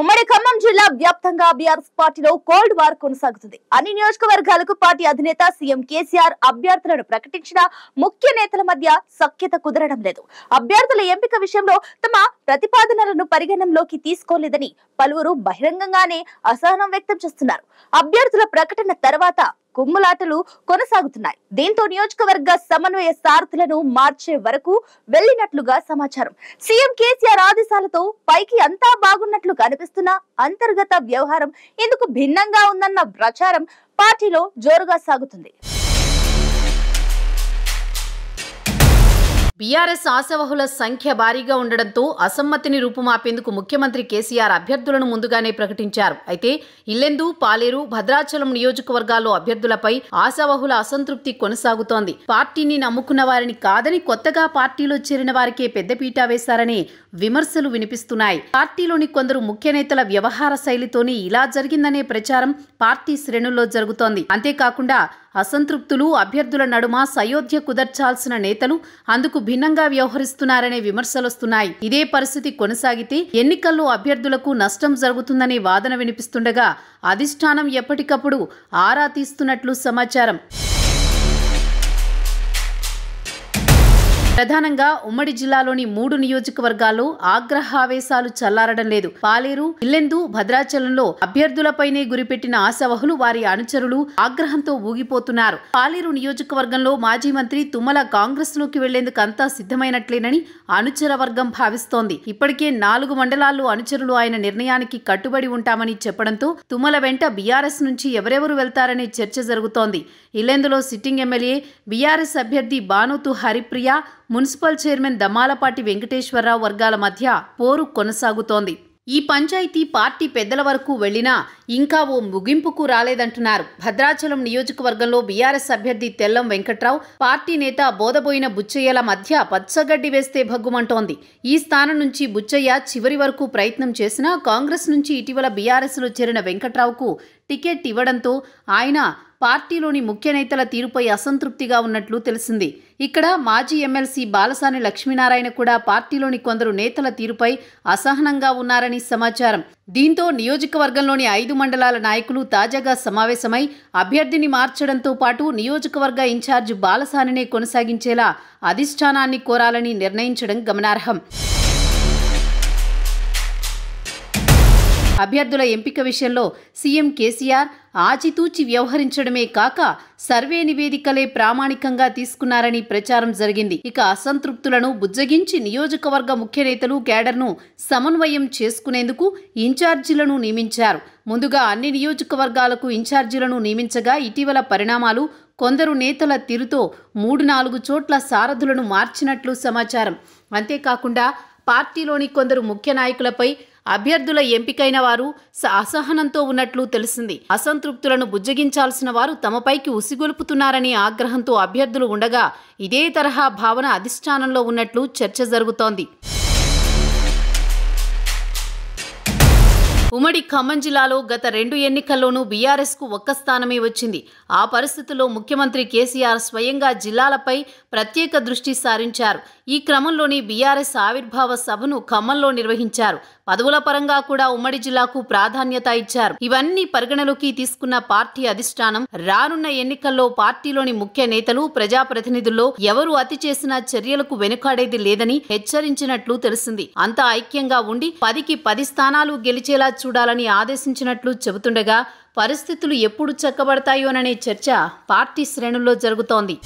ఉమ్మడి ఖమ్మం జిల్లా వ్యాప్తంగా బీఆర్ఎస్ పార్టీలో కోల్డ్ వార్ కొనసాగుతుంది అన్ని నియోజకవర్గాలకు పార్టీ అధినేత సీఎం కేసీఆర్ అభ్యర్థులను ప్రకటించిన ముఖ్య నేతల మధ్య సఖ్యత కుదరడం లేదు అభ్యర్థుల ఎంపిక విషయంలో తమ ప్రతిపాదనలను పరిగణనలోకి తీసుకోలేదని పలువురు బహిరంగంగానే అసహనం వ్యక్తం చేస్తున్నారు అభ్యర్థుల ప్రకటన తర్వాత కుమ్ములాటలు కొనసాగుతున్నాయి దీంతో నియోజకవర్గ సమన్వయ సారథులను మార్చే వరకు వెళ్లినట్లుగా సమాచారం సీఎం కేసీఆర్ ఆదేశాలతో పైకి అంతా బాగున్నట్లు కనిపిస్తున్న అంతర్గత వ్యవహారం ఇందుకు భిన్నంగా ఉందన్న ప్రచారం పార్టీలో జోరుగా సాగుతుంది బీఆర్ఎస్ ఆశవహుల సంఖ్య భారీగా ఉండడంతో అసమ్మతిని రూపుమాపేందుకు ముఖ్యమంత్రి కేసీఆర్ అభ్యర్థులను ముందుగానే ప్రకటించారు అయితే ఇల్లెందు పాలేరు భద్రాచలం నియోజకవర్గాల్లో అభ్యర్థులపై ఆశావహుల అసంతృప్తి కొనసాగుతోంది పార్టీని నమ్ముకున్న వారిని కాదని కొత్తగా పార్టీలో చేరిన వారికే పెద్ద పీటా వేశారని విమర్శలు వినిపిస్తున్నాయి పార్టీలోని కొందరు ముఖ్య నేతల వ్యవహార శైలితోనే ఇలా జరిగిందనే ప్రచారం పార్టీ శ్రేణుల్లో జరుగుతోంది అంతేకాకుండా అసంతృప్తులు అభ్యర్థుల నడుమ సయోధ్య కుదర్చాల్సిన నేతలు అందుకు భిన్నంగా వ్యవహరిస్తున్నారనే విమర్శలొస్తున్నాయి ఇదే పరిస్థితి కొనసాగితే ఎన్నికల్లో అభ్యర్థులకు నష్టం జరుగుతుందనే వాదన వినిపిస్తుండగా అధిష్టానం ఎప్పటికప్పుడు ఆరా తీస్తున్నట్లు సమాచారం ప్రధానంగా ఉమ్మడి జిల్లాలోని మూడు నియోజకవర్గాల్లో ఆగ్రహావేశాలు చల్లారడం లేదు పాలేరు ఇల్లెందు భద్రాచలంలో అభ్యర్థులపైనే గురిపెట్టిన ఆశావహులు వారి అనుచరులు ఆగ్రహంతో ఊగిపోతున్నారు పాలేరు నియోజకవర్గంలో మాజీ మంత్రి తుమ్మల కాంగ్రెస్ లోకి వెళ్లేందుకు అంతా సిద్ధమైనట్లేనని అనుచర వర్గం భావిస్తోంది ఇప్పటికే నాలుగు మండలాల్లో అనుచరులు ఆయన నిర్ణయానికి కట్టుబడి ఉంటామని చెప్పడంతో తుమ్మల వెంట బీఆర్ఎస్ నుంచి ఎవరెవరు వెళ్తారనే చర్చ జరుగుతోంది ఇల్లెందులో సిట్టింగ్ ఎమ్మెల్యే బీఆర్ఎస్ అభ్యర్థి బానుతు హరిప్రియ మున్సిపల్ చైర్మన్ దమాలపాటి వెంకటేశ్వరరావు వర్గాల మధ్య పోరు కొనసాగుతోంది ఈ పంచాయతీ పార్టీ పెద్దల వరకు వెళ్లినా ఇంకా ఓ ముగింపుకు రాలేదంటున్నారు భద్రాచలం నియోజకవర్గంలో బీఆర్ఎస్ అభ్యర్థి తెల్లం వెంకట్రావు పార్టీ నేత బోధబోయిన బుచ్చయ్యల మధ్య పచ్చగడ్డి వేస్తే భగ్గుమంటోంది ఈ స్థానం నుంచి బుచ్చయ్య చివరి వరకు ప్రయత్నం చేసినా కాంగ్రెస్ నుంచి ఇటీవల బీఆర్ఎస్లో చేరిన వెంకట్రావుకు టికెట్ ఇవ్వడంతో ఆయన పార్టీలోని ముఖ్య నేతల తీరుపై అసంతృప్తిగా ఉన్నట్లు తెలిసింది ఇక్కడ మాజీ ఎమ్మెల్సీ బాలసాని లక్ష్మీనారాయణ కూడా పార్టీలోని కొందరు నేతల తీరుపై అసహనంగా ఉన్నారని సమాచారం దీంతో నియోజకవర్గంలోని ఐదు మండలాల నాయకులు తాజాగా సమావేశమై అభ్యర్థిని మార్చడంతో పాటు నియోజకవర్గ ఇన్ఛార్జ్ బాలసానినే కొనసాగించేలా అధిష్టానాన్ని కోరాలని నిర్ణయించడం గమనార్హం అభ్యర్థుల ఎంపిక విషయంలో సీఎం కేసీఆర్ ఆచితూచి వ్యవహరించడమే కాక సర్వే నివేదికలే ప్రామాణికంగా తీసుకున్నారని ప్రచారం జరిగింది ఇక అసంతృప్తులను బుజ్జగించి నియోజకవర్గ ముఖ్య నేతలు కేడర్ను సమన్వయం చేసుకునేందుకు ఇన్ఛార్జీలను నియమించారు ముందుగా అన్ని నియోజకవర్గాలకు ఇన్ఛార్జీలను నియమించగా ఇటీవల పరిణామాలు కొందరు నేతల తీరుతో మూడు నాలుగు చోట్ల సారథులను మార్చినట్లు సమాచారం అంతేకాకుండా పార్టీలోని కొందరు ముఖ్య నాయకులపై అభ్యర్థుల ఎంపికైన వారు అసహనంతో ఉన్నట్లు తెలిసింది అసంతృప్తులను బుజ్జగించాల్సిన వారు తమపైకి ఉసిగొలుపుతున్నారని ఆగ్రహంతో అభ్యర్థులు ఉండగా ఇదే తరహా భావన అధిష్టానంలో ఉన్నట్లు చర్చ జరుగుతోంది ఉమ్మడి ఖమ్మం జిల్లాలో గత రెండు ఎన్నికల్లోనూ బీఆర్ఎస్కు ఒక్క స్థానమే వచ్చింది ఆ పరిస్థితుల్లో ముఖ్యమంత్రి కేసీఆర్ స్వయంగా జిల్లాలపై ప్రత్యేక దృష్టి సారించారు ఈ క్రమంలోనే బీఆర్ఎస్ ఆవిర్భావ సభను ఖమ్మంలో నిర్వహించారు పదవుల పరంగా కూడా ఉమ్మడి జిల్లాకు ప్రాధాన్యత ఇచ్చారు ఇవన్నీ పరిగణలోకి తీసుకున్న పార్టీ అధిష్టానం రానున్న ఎన్నికల్లో పార్టీలోని ముఖ్య నేతలు ప్రజాప్రతినిధుల్లో ఎవరు అతి చేసిన చర్యలకు వెనుకాడేది లేదని హెచ్చరించినట్లు తెలిసింది అంతా ఐక్యంగా ఉండి పదికి పది స్థానాలు గెలిచేలా చూడాలని ఆదేశించినట్లు చెబుతుండగా పరిస్థితులు ఎప్పుడు చక్కబడతాయోననే చర్చ పార్టీ శ్రేణుల్లో జరుగుతోంది